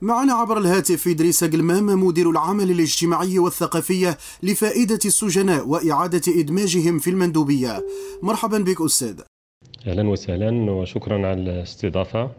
معنا عبر الهاتف إدريس قلمام مدير العمل الاجتماعي والثقافية لفائدة السجناء وإعادة إدماجهم في المندوبية مرحبا بك أستاذ أهلا وسهلا وشكرا على الاستضافة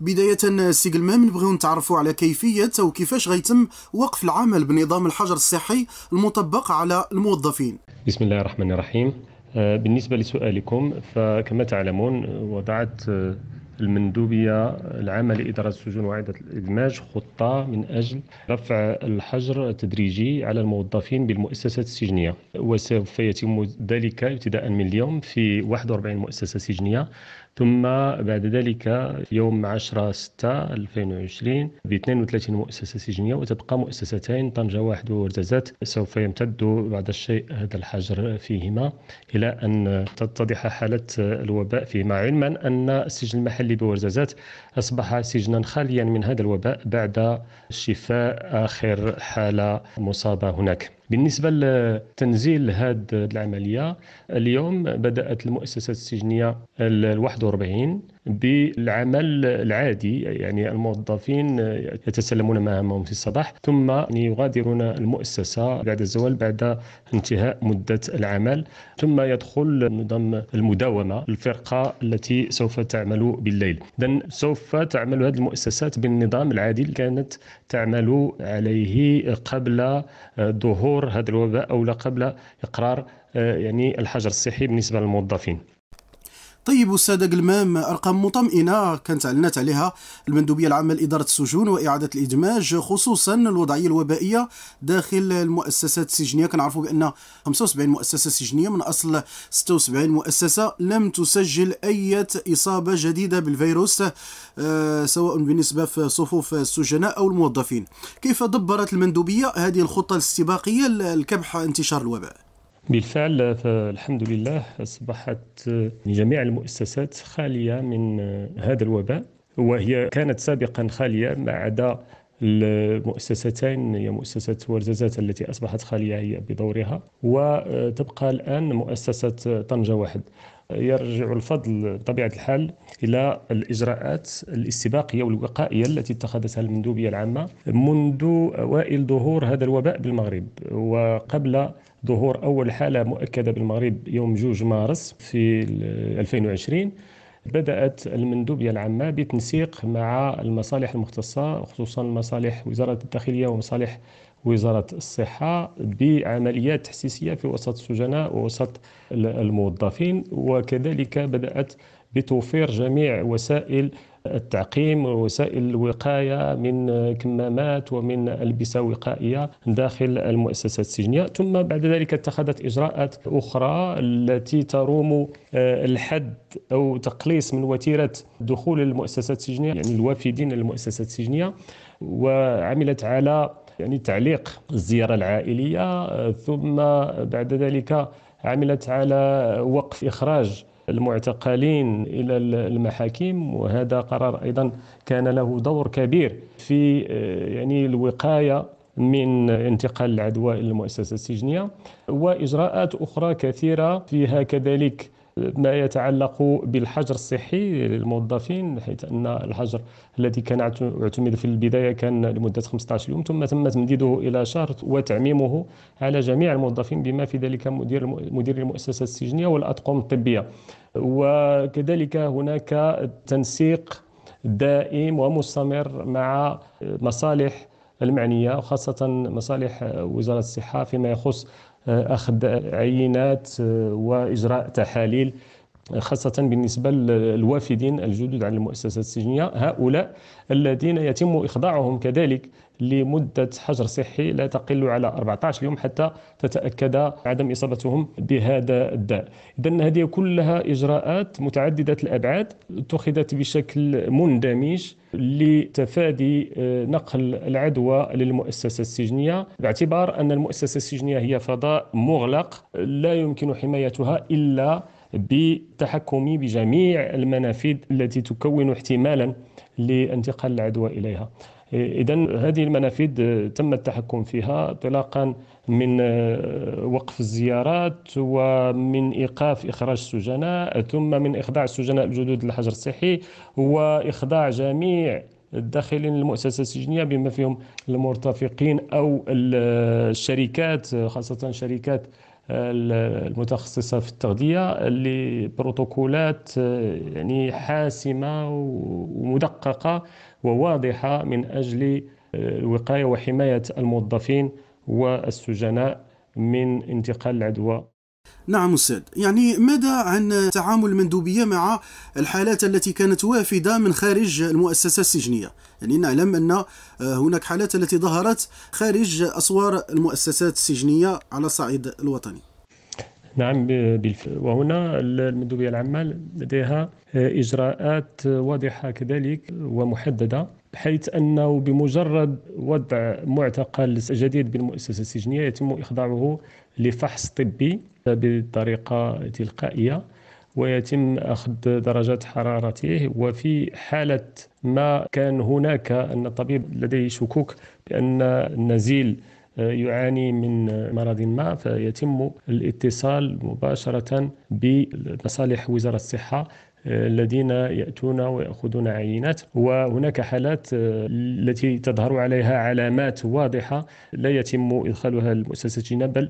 بداية سي قلمام نبغيو نتعرفوا على كيفية وكيفاش غيتم وقف العمل بنظام الحجر الصحي المطبق على الموظفين بسم الله الرحمن الرحيم آه، بالنسبة لسؤالكم فكما تعلمون وضعت آه، المندوبية العامة لإدارة السجون وعده الإدماج خطة من أجل رفع الحجر التدريجي على الموظفين بالمؤسسات السجنية وسوف يتم ذلك ابتداء من اليوم في 41 مؤسسة سجنية ثم بعد ذلك يوم 10 6 2020 ب 32 مؤسسة سجنية وتبقى مؤسستين طنجة واحد وورزازات سوف يمتد بعد الشيء هذا الحجر فيهما إلى أن تتضح حالة الوباء فيهما علما أن السجن المحلي محلي بورزازات أصبح سجنا خاليا من هذا الوباء بعد شفاء آخر حالة مصابة هناك بالنسبة لتنزيل هذه العملية اليوم بدأت المؤسسة السجنية ال 41 بالعمل العادي يعني الموظفين يتسلمون مهامهم في الصباح ثم يغادرون المؤسسة بعد الزوال بعد انتهاء مدة العمل ثم يدخل نظام المداومة الفرقة التي سوف تعمل بالليل إذن سوف سوف تعمل هذه المؤسسات بالنظام العادي اللي كانت تعمل عليه قبل ظهور هذا الوباء او قبل اقرار آه، يعني الحجر الصحي بالنسبه للموظفين طيب السادة قلمام أرقام مطمئنة كانت علنت عليها المندوبية العامة لإدارة السجون وإعادة الإدماج خصوصا الوضعية الوبائية داخل المؤسسات السجنية كنعرفوا بأن 75 مؤسسة سجنية من أصل 76 مؤسسة لم تسجل أي إصابة جديدة بالفيروس آه، سواء بالنسبة في صفوف السجناء أو الموظفين كيف دبرت المندوبية هذه الخطة الاستباقية لكبح انتشار الوباء بالفعل فالحمد لله أصبحت آه، جميع المؤسسات خالية من آه، هذا الوباء وهي كانت سابقا خالية ما عدا المؤسستين هي مؤسسة ورزازات التي أصبحت خالية هي بدورها وتبقى الآن مؤسسة آه، طنجة واحد يرجع الفضل بطبيعة الحال إلى الإجراءات الاستباقية والوقائية التي اتخذتها المندوبية العامة منذ أوائل ظهور هذا الوباء بالمغرب وقبل ظهور أول حالة مؤكدة بالمغرب يوم 2 مارس في 2020 بدأت المندوبية العامة بتنسيق مع المصالح المختصة خصوصا مصالح وزارة الداخلية ومصالح وزارة الصحة بعمليات تحسيسية في وسط السجناء ووسط الموظفين وكذلك بدأت بتوفير جميع وسائل التعقيم ووسائل الوقاية من كمامات ومن ألبسة وقائية داخل المؤسسات السجنية ثم بعد ذلك اتخذت إجراءات أخرى التي تروم آه، الحد أو تقليص من وتيرة دخول المؤسسات السجنية يعني الوافدين للمؤسسات السجنية وعملت على يعني تعليق الزيارة العائلية آه، ثم بعد ذلك عملت على وقف إخراج المعتقلين الى المحاكم وهذا قرار ايضا كان له دور كبير في آه، يعني الوقايه من انتقال العدوى الى المؤسسه السجنيه واجراءات اخرى كثيره فيها كذلك ما يتعلق بالحجر الصحي للموظفين حيث أن الحجر الذي كان اعتمد في البداية كان لمدة 15 يوم ثم تم تمديده إلى شهر وتعميمه على جميع الموظفين بما في ذلك مدير مدير المؤسسه السجنية والأطقم الطبية وكذلك هناك تنسيق دائم ومستمر مع مصالح المعنية وخاصة مصالح وزارة الصحة فيما يخص أخذ عينات آه، وإجراء تحاليل خاصة بالنسبة للوافدين الجدد على المؤسسات السجنية هؤلاء الذين يتم إخضاعهم كذلك لمدة حجر صحي لا تقل على 14 يوم حتى تتأكد عدم إصابتهم بهذا الداء إذا هذه كلها إجراءات متعددة الأبعاد اتخذت بشكل مندمج لتفادي آه، نقل العدوى للمؤسسة السجنية باعتبار أن المؤسسة السجنية هي فضاء مغلق لا يمكن حمايتها إلا بالتحكم بجميع المنافذ التي تكون احتمالا لانتقال العدوى إليها إذا هذه المنافذ تم التحكم فيها انطلاقا من آه، وقف الزيارات ومن إيقاف إخراج السجناء ثم من إخضاع السجناء الجدد للحجر الصحي وإخضاع جميع الداخلين للمؤسسه السجنيه بما فيهم المرتفقين او آه، الشركات خاصه شركات المتخصصه في التغذيه اللي بروتوكولات آه، يعني حاسمه ومدققه وواضحه من اجل آه، الوقايه وحمايه الموظفين والسجناء من انتقال العدوى نعم أستاذ يعني ماذا عن تعامل المندوبية مع الحالات التي كانت وافدة من خارج المؤسسة السجنية يعني نعلم أن آه، هناك حالات التي ظهرت خارج أسوار المؤسسات السجنية على الصعيد الوطني نعم بالفعل وهنا المندوبية العامة لديها آه، إجراءات واضحة كذلك ومحددة بحيث أنه بمجرد وضع معتقل جديد بالمؤسسة السجنية يتم إخضاعه لفحص طبي بطريقة تلقائية ويتم أخذ درجات حرارته وفي حالة ما كان هناك أن الطبيب لديه شكوك بأن النزيل يعاني من مرض ما فيتم الاتصال مباشرة بمصالح وزارة الصحة الذين ياتون وياخذون عينات وهناك حالات آه، التي تظهر عليها علامات واضحه لا يتم ادخالها المؤسسه بل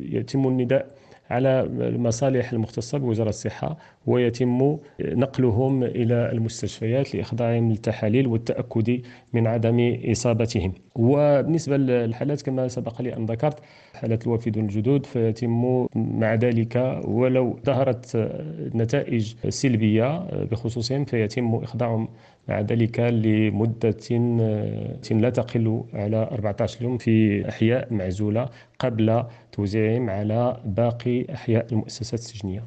يتم النداء على المصالح المختصة بوزارة الصحة ويتم نقلهم إلى المستشفيات لإخضاعهم للتحاليل والتأكد من عدم إصابتهم وبالنسبة للحالات كما سبق لي أن ذكرت حالة الوافدون الجدد فيتم مع ذلك ولو ظهرت نتائج سلبية بخصوصهم فيتم إخضاعهم مع ذلك لمدة لا تقل على 14 يوم في أحياء معزولة قبل توزيعهم على باقي لإحياء المؤسسات السجنية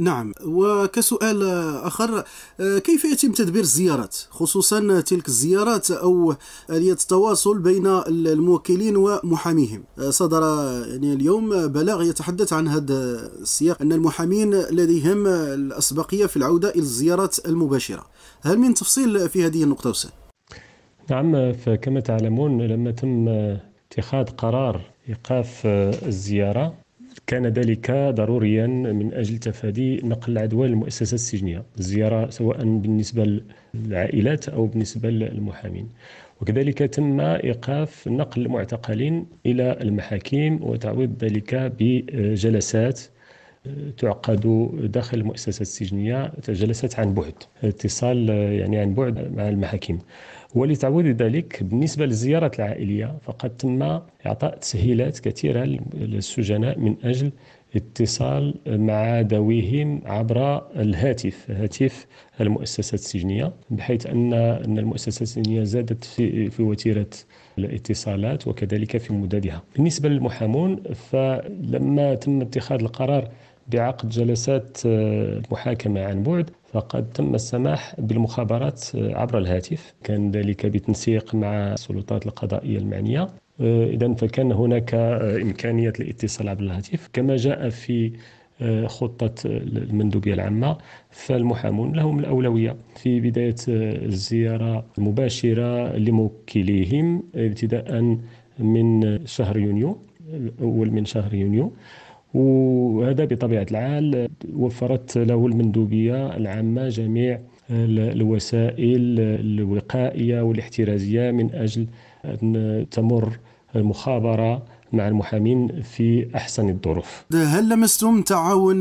نعم وكسؤال آخر آه، كيف يتم تدبير الزيارات خصوصا تلك الزيارات أو آلية التواصل بين الموكلين ومحاميهم آه، صدر يعني اليوم بلاغ يتحدث عن هذا السياق أن المحامين لديهم الأسبقية في العودة إلى الزيارات المباشرة هل من تفصيل في هذه النقطة استاذ؟ نعم فكما تعلمون لما تم اتخاذ قرار إيقاف آه، الزيارة كان ذلك ضروريا من أجل تفادي نقل العدوى للمؤسسات السجنية الزيارة سواء بالنسبة للعائلات أو بالنسبة للمحامين وكذلك تم إيقاف نقل المعتقلين إلى المحاكم وتعويض ذلك بجلسات تعقد داخل المؤسسة السجنية جلسات عن بعد اتصال يعني عن بعد مع المحاكم ولتعويض ذلك بالنسبة للزيارات العائلية فقد تم إعطاء تسهيلات كثيرة للسجناء من أجل اتصال مع ذويهم عبر الهاتف هاتف المؤسسة السجنية بحيث أن أن المؤسسة السجنية زادت في, في وتيرة الاتصالات وكذلك في مددها بالنسبة للمحامون فلما تم اتخاذ القرار بعقد جلسات آه، محاكمة عن بعد فقد تم السماح بالمخابرات آه، عبر الهاتف كان ذلك بتنسيق مع السلطات القضائية المعنية آه، إذا فكان هناك إمكانية الاتصال عبر الهاتف كما جاء في خطة المندوبية العامة فالمحامون لهم الأولوية في بداية الزيارة المباشرة لموكليهم ابتداء من شهر يونيو الأول من شهر يونيو وهذا بطبيعة الحال وفرت له المندوبية العامة جميع الوسائل الوقائية والاحترازية من أجل أن تمر المخابرة مع المحامين في احسن الظروف. هل لمستم تعاون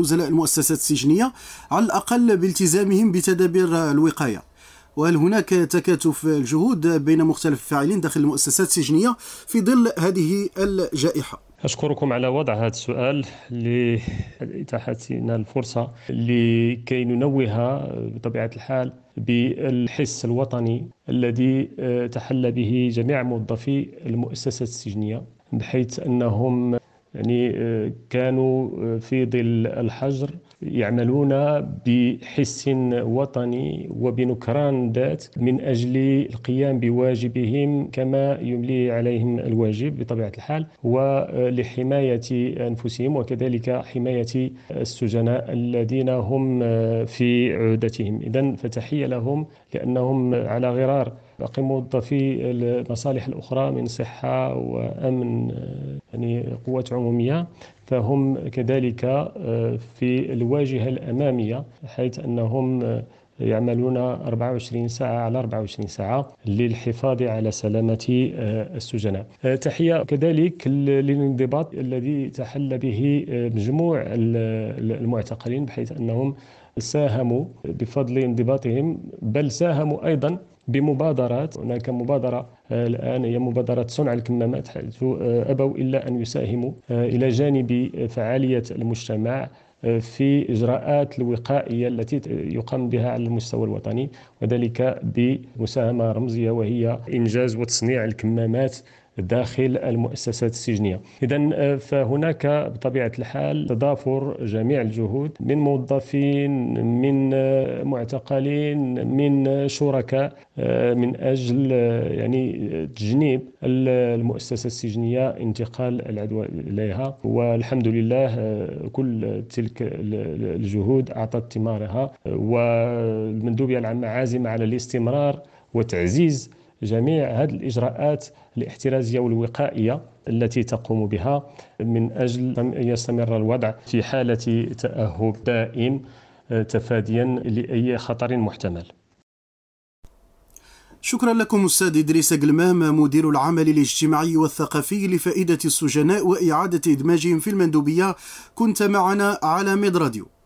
نزلاء المؤسسات السجنيه على الاقل بالتزامهم بتدابير الوقايه؟ وهل هناك تكاتف الجهود بين مختلف الفاعلين داخل المؤسسات السجنيه في ظل هذه الجائحه؟ أشكركم على وضع هذا السؤال لإتاحتنا الفرصة لكي ننوه بطبيعة الحال بالحس الوطني الذي تحلى به جميع موظفي المؤسسات السجنية بحيث أنهم يعني آه، كانوا آه، في ظل الحجر يعملون بحس وطني وبنكران ذات من اجل القيام بواجبهم كما يملي عليهم الواجب بطبيعه الحال ولحمايه انفسهم وكذلك حمايه السجناء الذين هم في عودتهم اذا فتحيه لهم لانهم على غرار باقي موظفي المصالح الأخرى من صحة وأمن يعني قوات عمومية فهم كذلك آه، في الواجهة الأمامية حيث أنهم آه، يعملون 24 ساعة على 24 ساعة للحفاظ على سلامة آه، السجناء تحية كذلك للانضباط الذي تحل به مجموع المعتقلين بحيث أنهم ساهموا بفضل انضباطهم بل ساهموا أيضا بمبادرات هناك مبادرة آه، الآن هي مبادرة صنع الكمامات حيث آه، أبوا إلا أن يساهموا آه، إلى جانب فعالية المجتمع في إجراءات الوقائية التي يقام بها على المستوى الوطني وذلك بمساهمة رمزية وهي إنجاز وتصنيع الكمامات داخل المؤسسات السجنيه اذا آه، فهناك بطبيعه الحال تضافر جميع الجهود من موظفين من آه، معتقلين من آه، شركاء من اجل يعني تجنيب المؤسسه السجنيه انتقال العدوى اليها والحمد لله كل تلك الجهود اعطت ثمارها والمندوبيه العامه عازمه على الاستمرار وتعزيز جميع هذه الإجراءات الاحترازية والوقائية التي تقوم بها من أجل أن يستمر الوضع في حالة تأهب دائم آه، تفاديا لأي خطر محتمل شكرا لكم أستاذ إدريس قلمام مدير العمل الاجتماعي والثقافي لفائدة السجناء وإعادة إدماجهم في المندوبية كنت معنا على ميد راديو